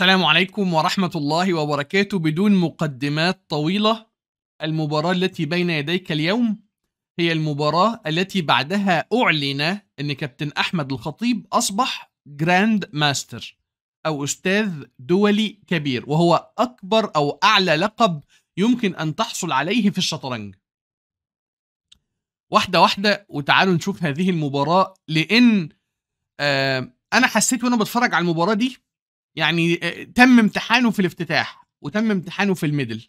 السلام عليكم ورحمة الله وبركاته بدون مقدمات طويلة المباراة التي بين يديك اليوم هي المباراة التي بعدها أعلن أن كابتن أحمد الخطيب أصبح جراند ماستر أو أستاذ دولي كبير وهو أكبر أو أعلى لقب يمكن أن تحصل عليه في الشطرنج واحدة واحدة وتعالوا نشوف هذه المباراة لأن آه أنا حسيت وأنا بتفرج على المباراة دي يعني آه، تم امتحانه في الافتتاح وتم امتحانه في الميدل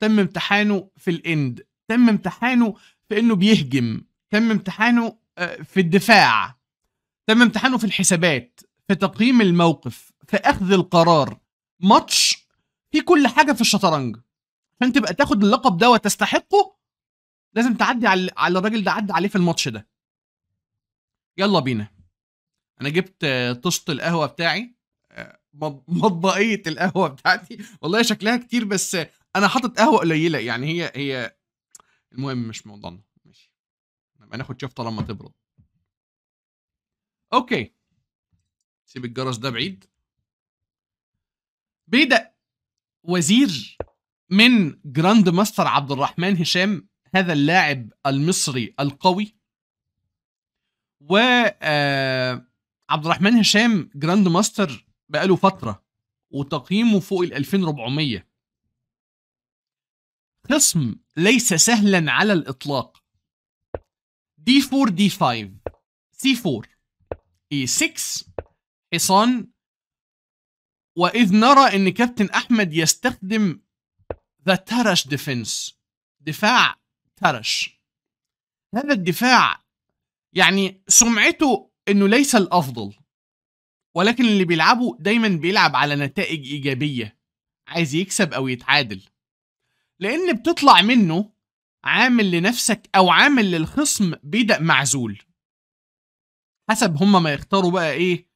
تم امتحانه في الاند تم امتحانه في انه بيهجم تم امتحانه آه، في الدفاع تم امتحانه في الحسابات في تقييم الموقف في اخذ القرار ماتش في كل حاجه في الشطرنج عشان تبقى تاخد اللقب ده وتستحقه لازم تعدي على على الراجل ده عدى عليه في الماتش ده يلا بينا انا جبت آه، طشت القهوه بتاعي مطبقيه القهوه بتاعتي والله شكلها كتير بس انا حاطط قهوه قليله يعني هي هي المهم مش موضوعنا ماشي نبقى ناخد شفطه لما تبرد اوكي سيب الجرس ده بعيد بيدق وزير من جراند ماستر عبد الرحمن هشام هذا اللاعب المصري القوي و آه، عبد الرحمن هشام جراند ماستر بقاله فتره وتقييمه فوق ال 2400 خصم ليس سهلا على الاطلاق دي 4 دي 5 سي 4 اي 6 حصان واذ نرى ان كابتن احمد يستخدم ذا ترش ديفنس دفاع ترش هذا الدفاع يعني سمعته انه ليس الافضل ولكن اللي بيلعبه دايما بيلعب على نتائج إيجابية عايز يكسب أو يتعادل لأن بتطلع منه عامل لنفسك أو عامل للخصم بدأ معزول حسب هما ما يختاروا بقى إيه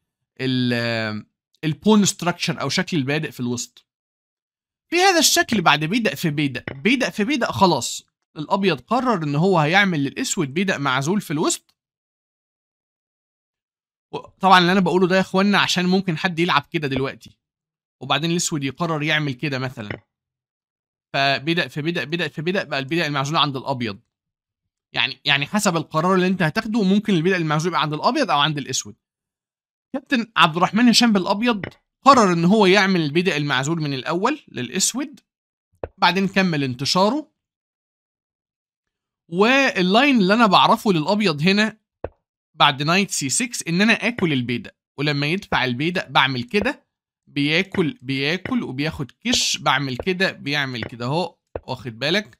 البون ستراكشر أو شكل البادئ في الوسط في هذا الشكل بعد بيدق في بيدق بيدق في بيدق خلاص الأبيض قرر إن هو هيعمل للأسود بيدق معزول في الوسط طبعا اللي انا بقوله ده يا اخوانا عشان ممكن حد يلعب كده دلوقتي وبعدين الاسود يقرر يعمل كده مثلا فبدا فبدا بدا فبدا بقى البدا المعزول عند الابيض يعني يعني حسب القرار اللي انت هتاخده ممكن البدا المعزول يبقى عند الابيض او عند الاسود كابتن عبد الرحمن هشام بالابيض قرر ان هو يعمل البدا المعزول من الاول للاسود بعدين كمل انتشاره واللاين اللي انا بعرفه للابيض هنا بعد نايت سي 6 ان انا اكل البيدق ولما يدفع البيدق بعمل كده بياكل بياكل وبياخد كش بعمل كده بيعمل كده اهو واخد بالك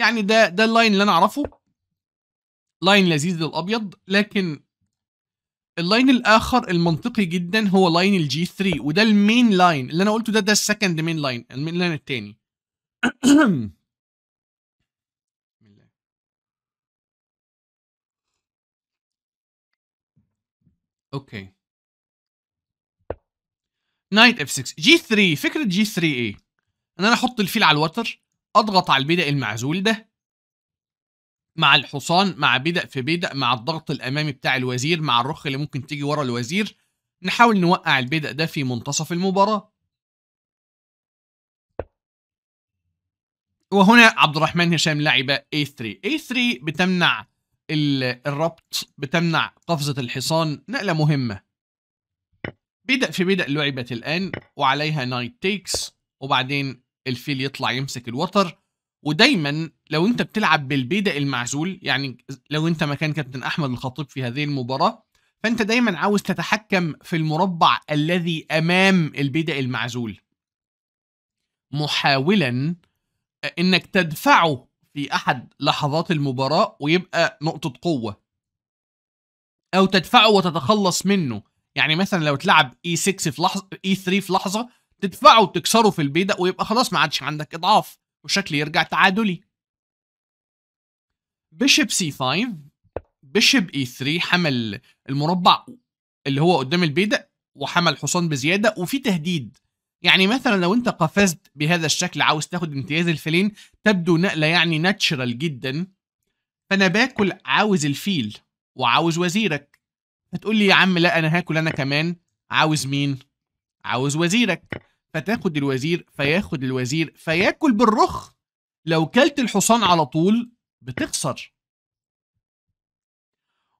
يعني ده ده اللاين اللي انا اعرفه لاين لذيذ للابيض لكن اللاين الاخر المنطقي جدا هو لاين الجي 3 وده المين لاين اللي انا قلته ده ده السكند مين لاين المين لاين الثاني اوكي نايت اف 6 جي 3 فكره جي 3 ايه ان انا احط الفيل على الوتر اضغط على البدأ المعزول ده مع الحصان مع بدأ في بدأ مع الضغط الامامي بتاع الوزير مع الرخ اللي ممكن تيجي ورا الوزير نحاول نوقع البدأ ده في منتصف المباراة وهنا عبد الرحمن هشام لعب A3 A3 بتمنع الربط بتمنع قفزة الحصان نقلة مهمة بدأ في بدأ لعبة الآن وعليها نايت تيكس وبعدين الفيل يطلع يمسك الوتر ودايما لو انت بتلعب بالبيدق المعزول يعني لو انت مكان كابتن احمد الخطيب في هذه المباراه فانت دايما عاوز تتحكم في المربع الذي امام البيدق المعزول محاولا انك تدفعه في احد لحظات المباراه ويبقى نقطه قوه او تدفعه وتتخلص منه يعني مثلا لو اتلعب اي e 6 في لحظه اي e 3 في لحظه تدفعه وتكسره في البيدق ويبقى خلاص ما عادش عندك اضعاف وشكل يرجع تعادلي بيشب سي 5 بيشب اي 3 حمل المربع اللي هو قدام البيدق وحمل حصان بزياده وفي تهديد يعني مثلا لو انت قفزت بهذا الشكل عاوز تاخد امتياز الفيلين تبدو نقلة يعني ناتشرال جدا فانا باكل عاوز الفيل وعاوز وزيرك فتقول لي يا عم لا انا هاكل انا كمان عاوز مين عاوز وزيرك فتاخد الوزير فياخد الوزير فياكل بالرخ لو كلت الحصان على طول بتخسر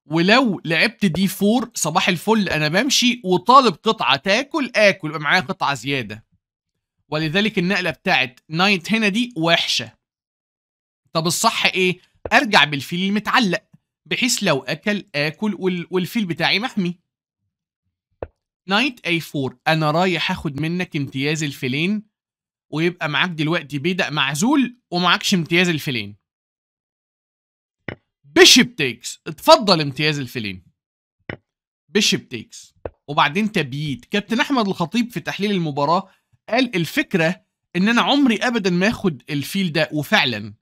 ولو لعبت دي 4 صباح الفل انا بمشي وطالب قطعه تاكل اكل يبقى معايا قطعه زياده ولذلك النقله بتاعت نايت هنا دي وحشه طب الصح ايه ارجع بالفيل المتعلق بحيث لو اكل اكل والفيل بتاعي محمي نايت اي 4 انا رايح اخد منك امتياز الفيلين ويبقى معاك دلوقتي بيدق معزول ومعاكش امتياز الفيلين بيشب تيكس اتفضل امتياز الفيلين بيشب تيكس وبعدين تبييت كابتن احمد الخطيب في تحليل المباراه قال الفكره ان انا عمري ابدا ما اخد الفيل ده وفعلا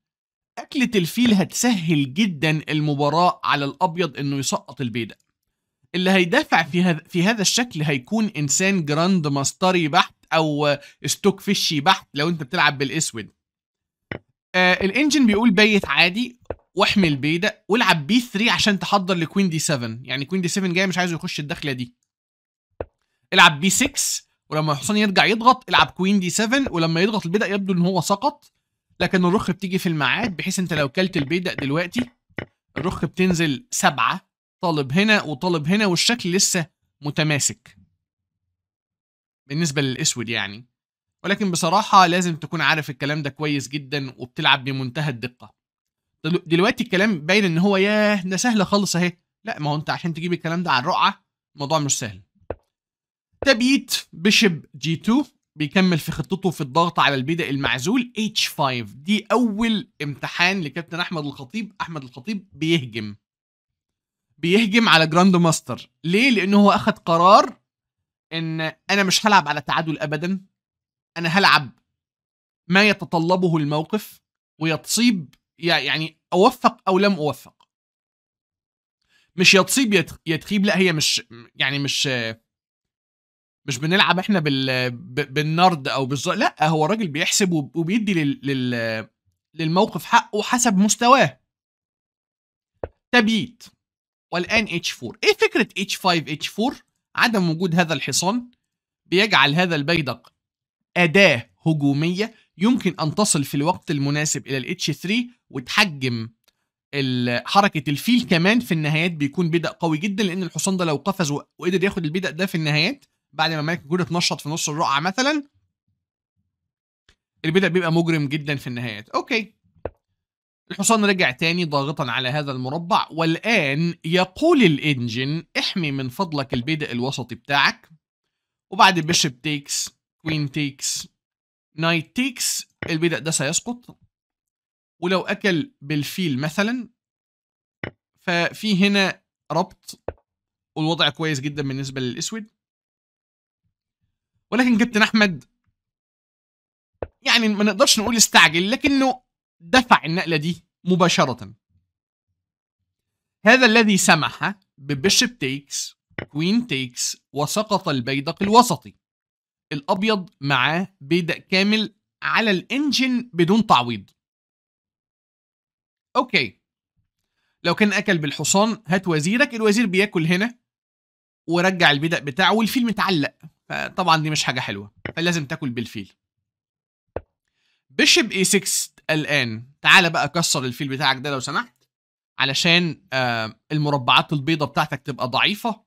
اكله الفيل هتسهل جدا المباراه على الابيض انه يسقط البيدق اللي هيدافع في هذا في هذا الشكل هيكون انسان جراند ماستري بحت او ستوك فيشي بحت لو انت بتلعب بالاسود آه الانجن بيقول بيت عادي واحمي البيدق والعب بي 3 عشان تحضر لكوين دي 7 يعني كوين دي 7 جاي مش عايزه يخش الدخله دي العب بي 6 ولما الحصان يرجع يضغط العب كوين دي 7 ولما يضغط البيدق يبدو ان هو سقط لكن الرخ بتيجي في الميعاد بحيث انت لو كلت البيدق دلوقتي الرخ بتنزل سبعة طالب هنا وطالب هنا والشكل لسه متماسك بالنسبة للأسود يعني ولكن بصراحة لازم تكون عارف الكلام ده كويس جدا وبتلعب بمنتهى الدقة دلوقتي الكلام باين ان هو ياه ده سهل خالص اهي لا ما هو انت عشان تجيب الكلام ده على الرقعه الموضوع مش سهل تبييت بشب جي 2 بيكمل في خطته في الضغط على البيدا المعزول H5 دي أول امتحان لكابتن أحمد الخطيب أحمد الخطيب بيهجم بيهجم على جراند ماستر ليه؟ لأنه هو أخد قرار إن أنا مش هلعب على تعادل أبدا أنا هلعب ما يتطلبه الموقف ويتصيب يعني اوفق او لم اوفق مش يا تصيب يا تخيب لا هي مش يعني مش مش بنلعب احنا بال بالنرد او بالظ لا هو الراجل بيحسب وبيدي لل, لل للموقف حقه حسب مستواه تبييت والان اتش 4 ايه فكره اتش 5 اتش 4 عدم وجود هذا الحصان بيجعل هذا البيدق اداه هجوميه يمكن أن تصل في الوقت المناسب إلى الاتش 3 وتحجم حركة الفيل كمان في النهايات بيكون بدأ قوي جدا لأن الحصان ده لو قفز وقدر ياخد البدأ ده في النهايات بعد ما ملك يكون اتنشط في نص الرقعة مثلا البدأ بيبقى مجرم جدا في النهايات أوكي الحصان رجع تاني ضاغطا على هذا المربع والآن يقول الإنجن احمي من فضلك البدأ الوسطي بتاعك وبعد بيشب تيكس كوين تيكس نايت تيكس البدء ده سيسقط ولو أكل بالفيل مثلا ففي هنا ربط والوضع كويس جدا بالنسبة للأسود ولكن كابتن أحمد يعني ما نقدرش نقول استعجل لكنه دفع النقلة دي مباشرة هذا الذي سمح ببيشب تيكس كوين تيكس وسقط البيدق الوسطي الابيض معاه بيدا كامل على الانجن بدون تعويض اوكي لو كان اكل بالحصان هات وزيرك الوزير بياكل هنا ورجع البيدا بتاعه والفيل متعلق فطبعا دي مش حاجه حلوه فلازم تاكل بالفيل بيشب اي 6 الان تعالى بقى كسر الفيل بتاعك ده لو سمحت علشان آه، المربعات البيضة بتاعتك تبقى ضعيفة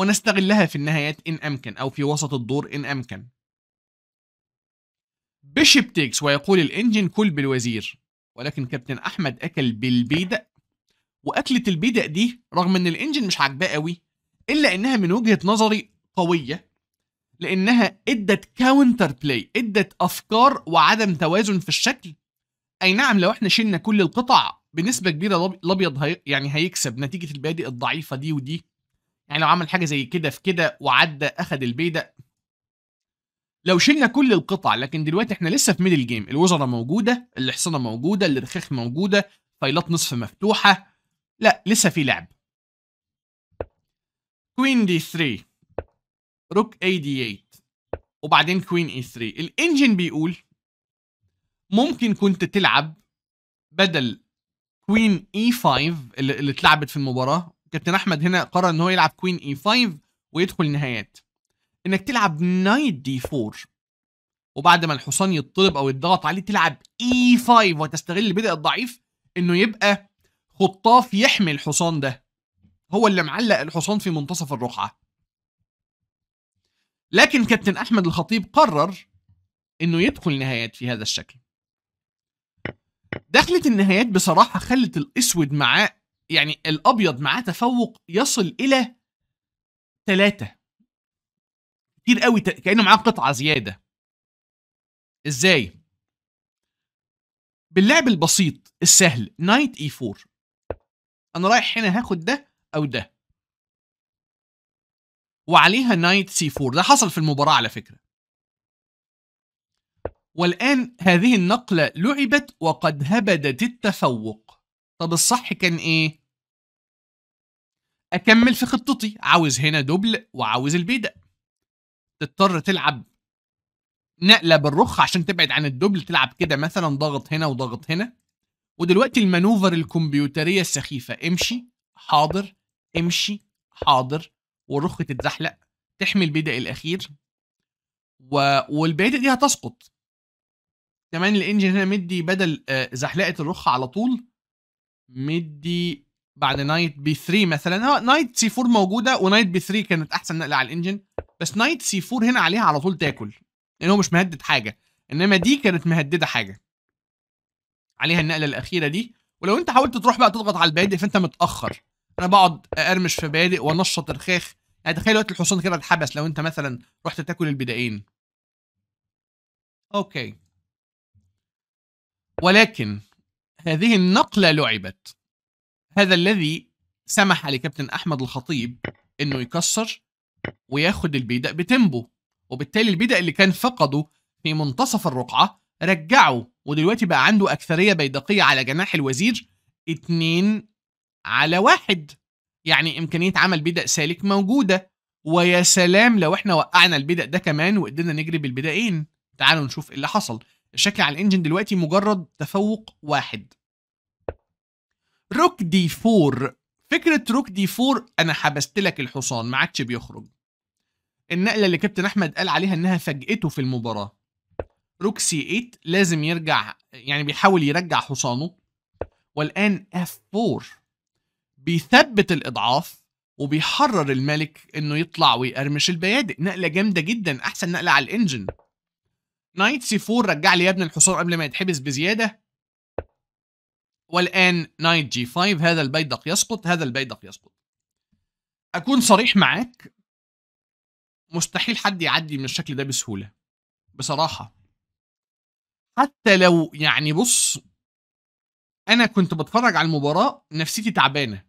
ونستغلها في النهايات إن أمكن أو في وسط الدور إن أمكن بيشيب تيكس ويقول الإنجن كل بالوزير ولكن كابتن أحمد أكل بالبيدق وأكلة البيدق دي رغم إن الإنجن مش عجباه قوي إلا إنها من وجهة نظري قوية لأنها إدت كاونتر بلاي إدت أفكار وعدم توازن في الشكل أي نعم لو إحنا شلنا كل القطع بنسبة كبيرة الأبيض هي يعني هيكسب نتيجة البادئ الضعيفة دي ودي يعني لو عمل حاجه زي كده في كده وعدى اخد البيدق لو شلنا كل القطع لكن دلوقتي احنا لسه في ميدل جيم الوزاره موجوده الحصانه موجوده الرخاخ موجوده فايلات نصف مفتوحه لا لسه في لعب كوين دي 3 روك اي دي 8 وبعدين كوين اي 3 الانجن بيقول ممكن كنت تلعب بدل كوين اي 5 اللي اتلعبت في المباراه كابتن احمد هنا قرر ان هو يلعب كوين اي 5 ويدخل النهايات انك تلعب نايت دي 4 وبعد ما الحصان يتطلب او يتضغط عليه تلعب اي e 5 وتستغل بدء الضعيف انه يبقى خطاف يحمي الحصان ده هو اللي معلق الحصان في منتصف الرقعه لكن كابتن احمد الخطيب قرر انه يدخل نهايات في هذا الشكل دخلت النهايات بصراحه خلت الاسود معاه يعني الابيض معاه تفوق يصل الى ثلاثة كتير قوي كانه معاه قطعه زياده ازاي باللعب البسيط السهل نايت اي 4 انا رايح هنا هاخد ده او ده وعليها نايت سي 4 ده حصل في المباراه على فكره والان هذه النقله لعبت وقد هبدت التفوق طب الصح كان ايه اكمل في خطتي عاوز هنا دبل وعاوز البيدق تضطر تلعب نقله بالرخ عشان تبعد عن الدبل تلعب كده مثلا ضغط هنا وضغط هنا ودلوقتي المانوفر الكمبيوتريه السخيفه امشي حاضر امشي حاضر والرخ تتزحلق تحمي البيدق الاخير و... والبيدق دي هتسقط كمان الانجن هنا مدي بدل آه، زحلقه الرخ على طول مدي بعد نايت بي 3 مثلا ها نايت سي 4 موجوده ونايت بي 3 كانت احسن نقله على الانجن بس نايت سي 4 هنا عليها على طول تاكل لان هو مش مهدد حاجه انما دي كانت مهدده حاجه عليها النقله الاخيره دي ولو انت حاولت تروح بقى تضغط على البادئ فانت متاخر انا بقعد ارمش في بادئ وانشط رخاخ يعني تخيل وقت الحصان كده اتحبس لو انت مثلا رحت تاكل البدائين اوكي ولكن هذه النقله لعبت هذا الذي سمح لكابتن احمد الخطيب انه يكسر وياخد البيدق بتمبو وبالتالي البيدق اللي كان فقده في منتصف الرقعه رجعه ودلوقتي بقى عنده اكثريه بيدقيه على جناح الوزير اتنين على واحد يعني امكانيه عمل بيدا سالك موجوده ويا سلام لو احنا وقعنا البيدا ده كمان وقدرنا نجري بالبدائين تعالوا نشوف ايه اللي حصل الشكل على الانجن دلوقتي مجرد تفوق واحد روك دي فور فكرة روك دي فور أنا حبست لك الحصان ما عادش بيخرج النقلة اللي كابتن أحمد قال عليها إنها فاجئته في المباراة روك سي 8 لازم يرجع يعني بيحاول يرجع حصانه والآن اف 4 بيثبت الإضعاف وبيحرر الملك إنه يطلع ويقرمش البيادق نقلة جامدة جدا أحسن نقلة على الإنجن نايت سي 4 رجع لي يا ابن الحصان قبل ما يتحبس بزيادة والآن نايت جي 5 هذا البيدق يسقط هذا البيدق يسقط أكون صريح معاك مستحيل حد يعدي من الشكل ده بسهولة بصراحة حتى لو يعني بص أنا كنت بتفرج على المباراة نفسيتي تعبانة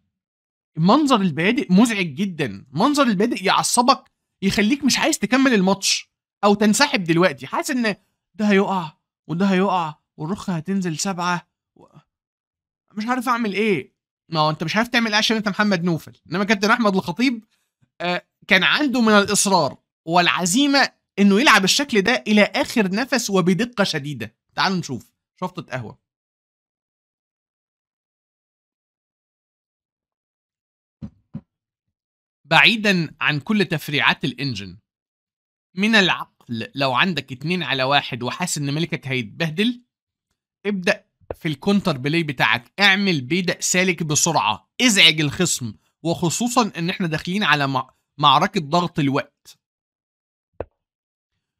منظر البادئ مزعج جدا منظر البادئ يعصبك يخليك مش عايز تكمل الماتش أو تنسحب دلوقتي حاسس إن ده هيقع وده هيقع والرخه هتنزل سبعة مش عارف اعمل ايه ما هو انت مش عارف تعمل ايه عشان انت محمد نوفل انما كابتن احمد الخطيب آه، كان عنده من الاصرار والعزيمه انه يلعب الشكل ده الى اخر نفس وبدقه شديده تعالوا نشوف شفطه قهوه بعيدا عن كل تفريعات الانجن من العقل لو عندك اتنين على واحد وحاسس ان ملكك هيتبهدل ابدا في الكونتر بلاي بتاعك اعمل بيدق سالك بسرعه ازعج الخصم وخصوصا ان احنا داخلين على معركه ضغط الوقت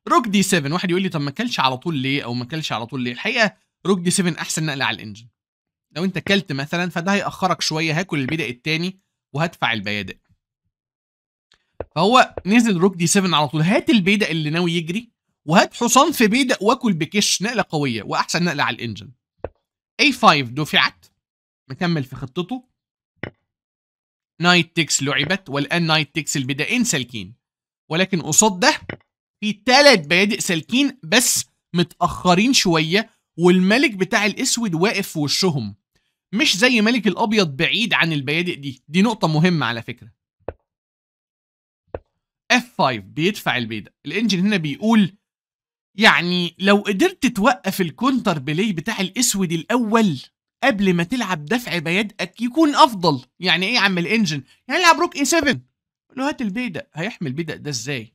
روك دي 7 واحد يقول لي طب ما كلش على طول ليه او ما كلش على طول ليه الحقيقه روك دي 7 احسن نقله على الانجن لو انت كلت مثلا فده هيأخرك شويه هاكل البيدق التاني وهدفع البيادق فهو نزل روك دي 7 على طول هات البيدق اللي ناوي يجري وهات حصان في بيدق واكل بكش نقله قويه واحسن نقله على الانجن اي 5 دفعت مكمل في خطته نايت تكس لعبت والان نايت تكس البدائين سالكين ولكن قصاد ده في ثلاث بيادق سالكين بس متاخرين شويه والملك بتاع الاسود واقف في وشهم مش زي ملك الابيض بعيد عن البيادق دي دي نقطه مهمه على فكره F5 بيدفع البيدق الانجن هنا بيقول يعني لو قدرت توقف الكونتر بلاي بتاع الاسود الاول قبل ما تلعب دفع بيدك يكون افضل يعني ايه يا عم الانجن يعني العب روك اي 7 لو هات البيدق هيحمل البيدق ده ازاي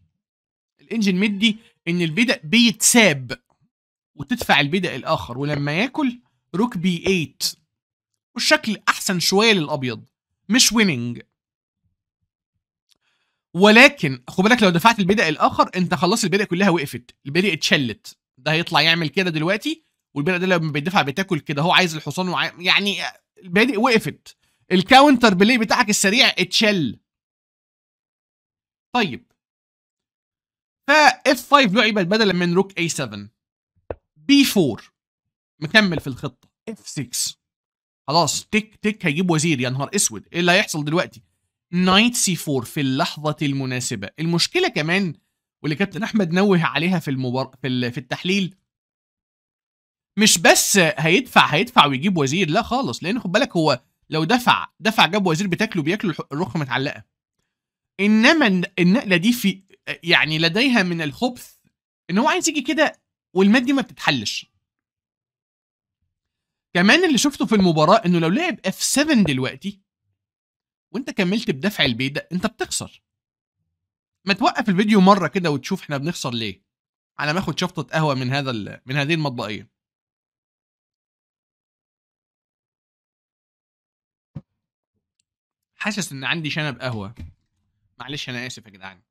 الانجن مدي ان البيدق بيتساب وتدفع البيدق الاخر ولما ياكل روك بي 8 والشكل احسن شويه للابيض مش ويننج ولكن خد بالك لو دفعت البدء الاخر انت خلاص البدء كلها وقفت البدء اتشلت ده هيطلع يعمل كده دلوقتي والبدء ده لما بيدفع بتاكل كده هو عايز الحصان وعاي... يعني البدء وقفت الكاونتر بلاي بتاعك السريع اتشل طيب ف اف 5 لعبت بدلا من روك اي 7 بي 4 مكمل في الخطه اف 6 خلاص تك تك هيجيب وزير يا نهار اسود ايه اللي هيحصل دلوقتي نايت سي 4 في اللحظة المناسبة المشكلة كمان واللي كابتن أحمد نوه عليها في المبار... في, في التحليل مش بس هيدفع هيدفع ويجيب وزير لا خالص لأن خد بالك هو لو دفع دفع جاب وزير بتاكله بياكله الرخ متعلقة إنما النقلة دي في يعني لديها من الخبث إن هو عايز يجي كده والمات دي ما بتتحلش كمان اللي شفته في المباراة انه لو لعب اف 7 دلوقتي وانت كملت بدفع البيت ده انت بتخسر ما توقف الفيديو مره كده وتشوف احنا بنخسر ليه على ما اخد شفطه قهوه من هذا من هذه المطبقيه حاسس ان عندي شنب قهوه معلش انا اسف يا جدعان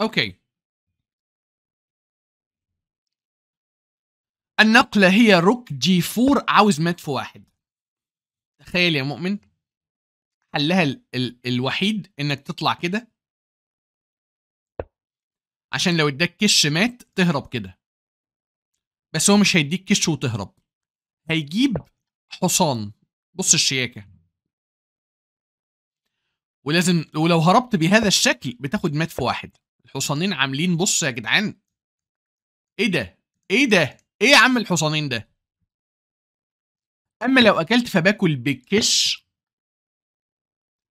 اوكي النقلة هي روك جي 4 عاوز مات في واحد تخيل يا مؤمن حلها ال ال الوحيد انك تطلع كده عشان لو اداك كش مات تهرب كده بس هو مش هيديك كش وتهرب هيجيب حصان بص الشياكة ولازم ولو هربت بهذا الشكل بتاخد مات في واحد الحصانين عاملين بص يا جدعان ايه ده ايه ده ايه يا عم الحصانين ده اما لو اكلت فباكل بالكش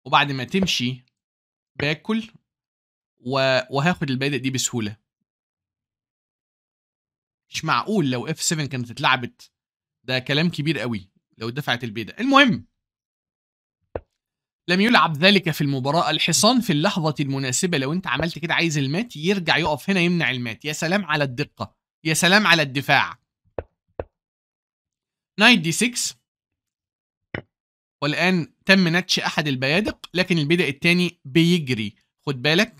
وبعد ما تمشي باكل وهاخد البادئ دي بسهوله مش معقول لو اف 7 كانت اتلعبت ده كلام كبير قوي لو دفعت البيضة المهم لم يلعب ذلك في المباراة الحصان في اللحظة المناسبة لو انت عملت كده عايز المات يرجع يقف هنا يمنع المات يا سلام على الدقة يا سلام على الدفاع نايت دي 6 والآن تم نتش أحد البيادق لكن البدق التاني بيجري خد بالك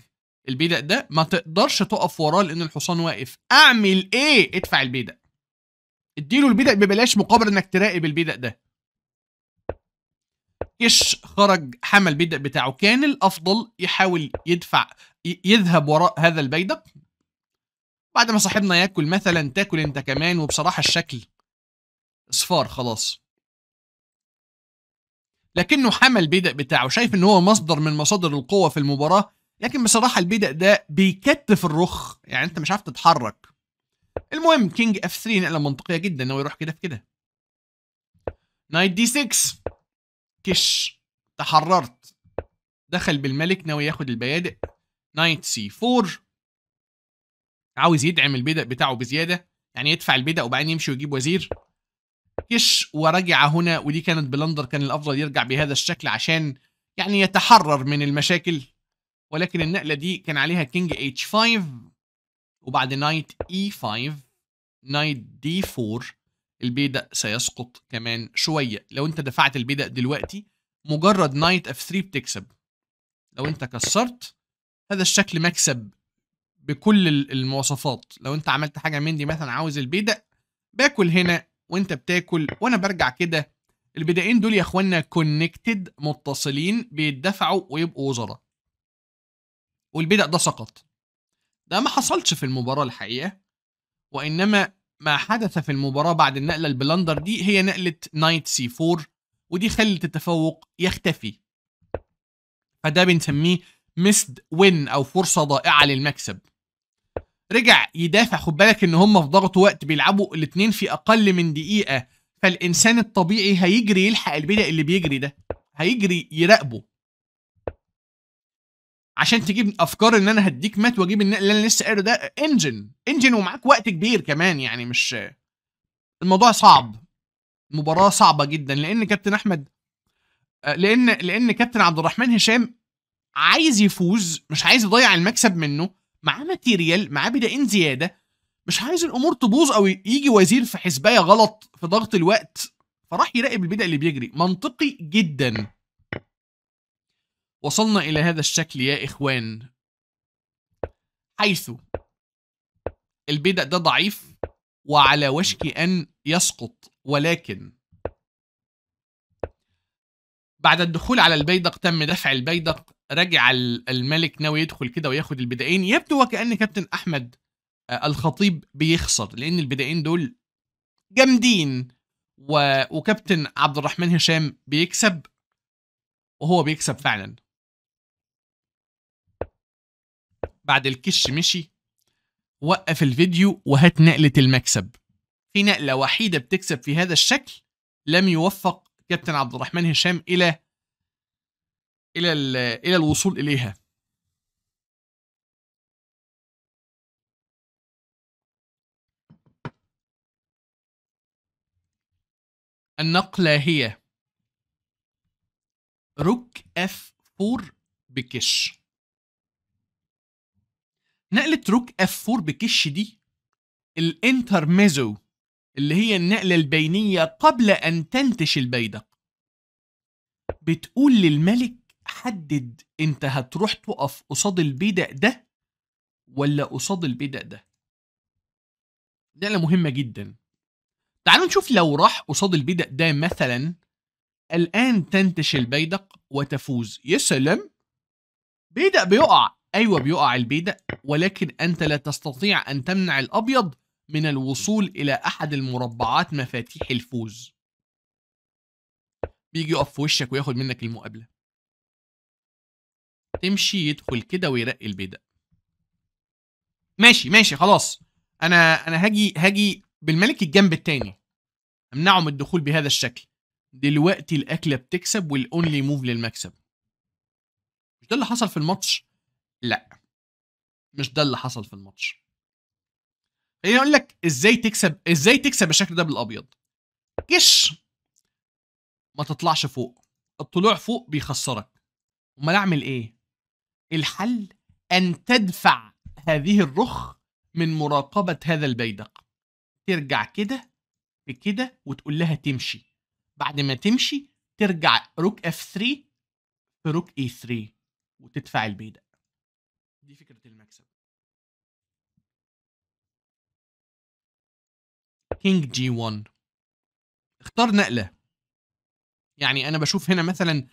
البيدق ده ما تقدرش تقف وراه لأن الحصان واقف أعمل إيه؟ ادفع البيدق اديله البيدق ببلاش مقابل إنك تراقب البيدق ده إيش خرج حمى البيدق بتاعه كان الأفضل يحاول يدفع يذهب وراء هذا البيدق بعد ما صاحبنا ياكل مثلا تاكل انت كمان وبصراحه الشكل اصفار خلاص لكنه حمى البدء بتاعه شايف ان هو مصدر من مصادر القوه في المباراه لكن بصراحه البدء ده بيكتف الرخ يعني انت مش عارف تتحرك المهم كينج اف 3 نقله منطقيه جدا انه يروح كده في كده نايت دي 6 كش تحررت دخل بالملك ناوي ياخد البيادق نايت سي 4 عاوز يدعم البدء بتاعه بزياده يعني يدفع البدء وبعدين يمشي ويجيب وزير كش ورجع هنا ودي كانت بلندر كان الافضل يرجع بهذا الشكل عشان يعني يتحرر من المشاكل ولكن النقله دي كان عليها كينج اتش 5 وبعد نايت اي e 5 نايت دي 4 البيدق سيسقط كمان شويه لو انت دفعت البيدق دلوقتي مجرد نايت اف 3 بتكسب لو انت كسرت هذا الشكل مكسب بكل المواصفات لو انت عملت حاجه من دي مثلا عاوز البيدق باكل هنا وانت بتاكل وانا برجع كده البدائين دول يا اخوانا كونكتد متصلين بيدفعوا ويبقوا وزراء والبدأ ده سقط ده ما حصلش في المباراة الحقيقة وإنما ما حدث في المباراة بعد النقلة البلندر دي هي نقلة نايت سي 4 ودي خلت التفوق يختفي فده بنسميه ميسد وين أو فرصة ضائعة للمكسب رجع يدافع خد بالك ان هم في ضغط وقت بيلعبوا الاثنين في اقل من دقيقه فالانسان الطبيعي هيجري يلحق البدا اللي بيجري ده هيجري يراقبه عشان تجيب افكار ان انا هديك مات واجيب اللي انا لسه قايله ده انجن انجن ومعاك وقت كبير كمان يعني مش الموضوع صعب مباراه صعبه جدا لان كابتن احمد لان لان كابتن عبد الرحمن هشام عايز يفوز مش عايز يضيع المكسب منه معاه ماتيريال معاه بدائين زياده مش عايز الامور تبوظ او يجي وزير في حسبايه غلط في ضغط الوقت فراح يراقب البدع اللي بيجري منطقي جدا وصلنا الى هذا الشكل يا اخوان حيث البدع ده ضعيف وعلى وشك ان يسقط ولكن بعد الدخول على البيدق تم دفع البيدق رجع الملك ناوي يدخل كده وياخد البدائين يبدو وكأن كابتن أحمد آه، الخطيب بيخسر لأن البدائين دول جامدين و... وكابتن عبد الرحمن هشام بيكسب وهو بيكسب فعلا بعد الكش مشي وقف الفيديو وهات نقلة المكسب في نقلة وحيدة بتكسب في هذا الشكل لم يوفق كابتن عبد الرحمن هشام إلى الى الى الوصول اليها النقلة هي روك اف 4 بكش نقلة روك اف 4 بكش دي الانترميزو اللي هي النقلة البينية قبل أن تنتش البيدق بتقول للملك حدد انت هتروح تقف قصاد البيدق ده ولا قصاد البيدق ده ده مهمه جدا تعالوا نشوف لو راح قصاد البيدق ده مثلا الان تنتش البيدق وتفوز يا سلام بيدق بيقع ايوه بيقع البيدق ولكن انت لا تستطيع ان تمنع الابيض من الوصول الى احد المربعات مفاتيح الفوز بيجي يقف في وشك وياخد منك المقابله هتمشي يدخل كده ويرقي البيدق ماشي ماشي خلاص انا انا هاجي هاجي بالملك الجنب التاني امنعه من الدخول بهذا الشكل دلوقتي الاكله بتكسب والاونلي موف للمكسب مش ده اللي حصل في الماتش لا مش ده اللي حصل في الماتش خليني اقول لك ازاي تكسب ازاي تكسب الشكل ده بالابيض جش ما تطلعش فوق الطلوع فوق بيخسرك امال اعمل ايه الحل أن تدفع هذه الرخ من مراقبة هذا البيدق ترجع كده بكده وتقول لها تمشي بعد ما تمشي ترجع روك اف 3 في روك اي e 3 وتدفع البيدق دي فكرة المكسب كينج جي 1 اختار نقلة يعني أنا بشوف هنا مثلا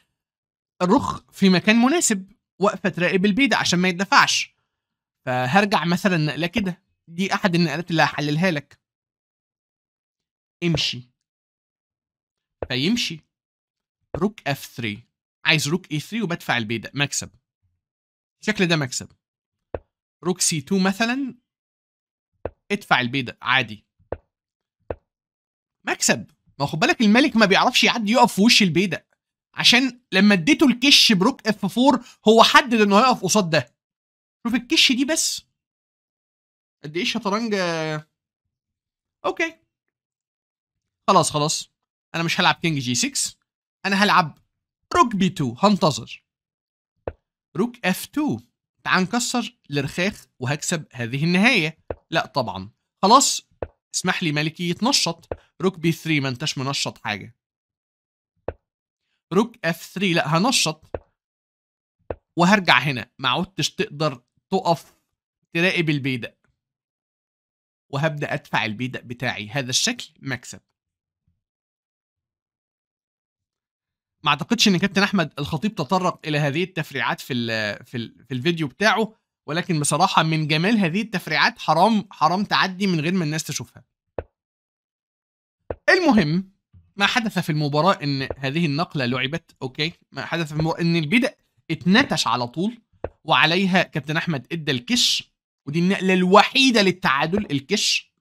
الرخ في مكان مناسب واقفه تراقب البيدا عشان ما يدفعش فهرجع مثلا نقله كده دي احد النقلات اللي هحللها لك امشي فيمشي روك اف 3 عايز روك اي e 3 وبدفع البيدا مكسب الشكل ده مكسب روك c2 مثلا ادفع البيدا عادي مكسب ما خد بالك الملك ما بيعرفش يعدي يقف في وش البيدا عشان لما اديته الكش بروك اف 4 هو حدد انه هيقف قصاد ده شوف الكش دي بس قد ايه الشطرنج اوكي خلاص خلاص انا مش هلعب كينج جي 6 انا هلعب روك بي 2 هنتظر روك اف 2 تعال نكسر الرخاخ وهكسب هذه النهايه لا طبعا خلاص اسمح لي ملكي يتنشط روك بي 3 ما انتش منشط حاجه روك اف 3 لا هنشط وهرجع هنا ما عدتش تقدر تقف تراقب البيدق وهبدا ادفع البيدق بتاعي هذا الشكل مكسب ما اعتقدش ان كابتن احمد الخطيب تطرق الى هذه التفريعات في الـ في, الـ في الفيديو بتاعه ولكن بصراحه من جمال هذه التفريعات حرام حرام تعدي من غير ما الناس تشوفها المهم ما حدث في المباراة ان هذه النقلة لعبت اوكي ما حدث في المباراة ان البدء اتنتش على طول وعليها كابتن احمد ادى الكش ودي النقلة الوحيدة للتعادل الكش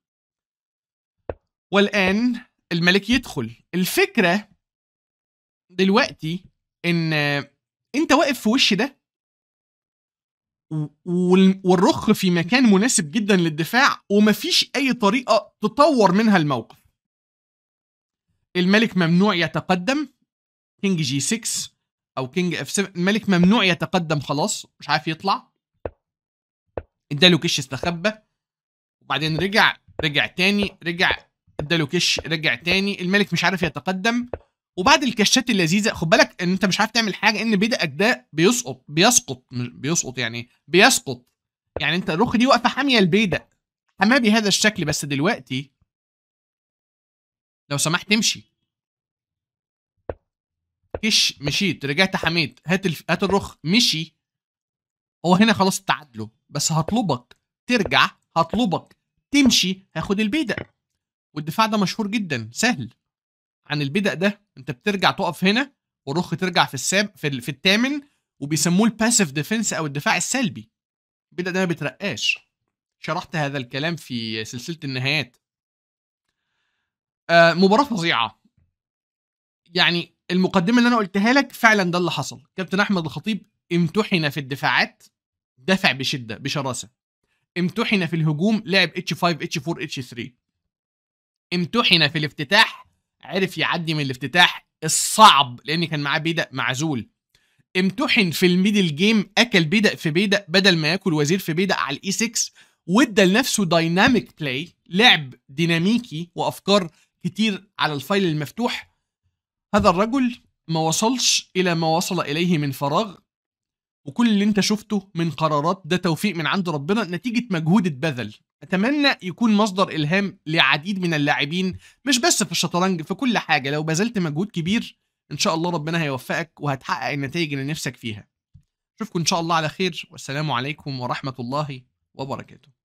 والان الملك يدخل الفكرة دلوقتي ان انت واقف في وش ده والرخ في مكان مناسب جدا للدفاع ومفيش اي طريقة تطور منها الموقف الملك ممنوع يتقدم كينج جي 6 او كينج اف 7 الملك ممنوع يتقدم خلاص مش عارف يطلع اداله كش استخبى وبعدين رجع رجع تاني رجع اداله كش رجع تاني الملك مش عارف يتقدم وبعد الكشات اللذيذه خد بالك ان انت مش عارف تعمل حاجه ان بدأك ده بيسقط بيسقط بيسقط يعني بيسقط يعني انت الرخ دي واقفه حاميه البيدق حماه بهذا الشكل بس دلوقتي لو سمحت امشي كش مشيت رجعت حميد هات الف... هات الرخ مشي هو هنا خلاص تعادله بس هطلبك ترجع هطلبك تمشي هاخد البيدق والدفاع ده مشهور جدا سهل عن البدأ ده انت بترجع تقف هنا والرخ ترجع في الساب في, ال... في الثامن وبيسموه الباسيف ديفنس او الدفاع السلبي البدأ ده ما بيترقاش شرحت هذا الكلام في سلسله النهايات آه، مباراه فظيعه يعني المقدمه اللي انا قلتها لك فعلا ده اللي حصل كابتن احمد الخطيب امتحن في الدفاعات دافع بشده بشراسه امتحن في الهجوم لعب اتش 5 اتش 4 اتش 3 امتحن في الافتتاح عرف يعدي من الافتتاح الصعب لان كان معاه بيدق معزول امتحن في الميدل جيم اكل بيدق في بيدق بدل ما ياكل وزير في بيدق على الاي 6 وادى لنفسه دايناميك بلاي لعب ديناميكي وافكار كتير على الفايل المفتوح هذا الرجل ما وصلش إلى ما وصل إليه من فراغ وكل اللي انت شفته من قرارات ده توفيق من عند ربنا نتيجة مجهود اتبذل أتمنى يكون مصدر إلهام لعديد من اللاعبين مش بس في الشطرنج في كل حاجة لو بذلت مجهود كبير إن شاء الله ربنا هيوفقك وهتحقق النتائج اللي نفسك فيها أشوفكم إن شاء الله على خير والسلام عليكم ورحمة الله وبركاته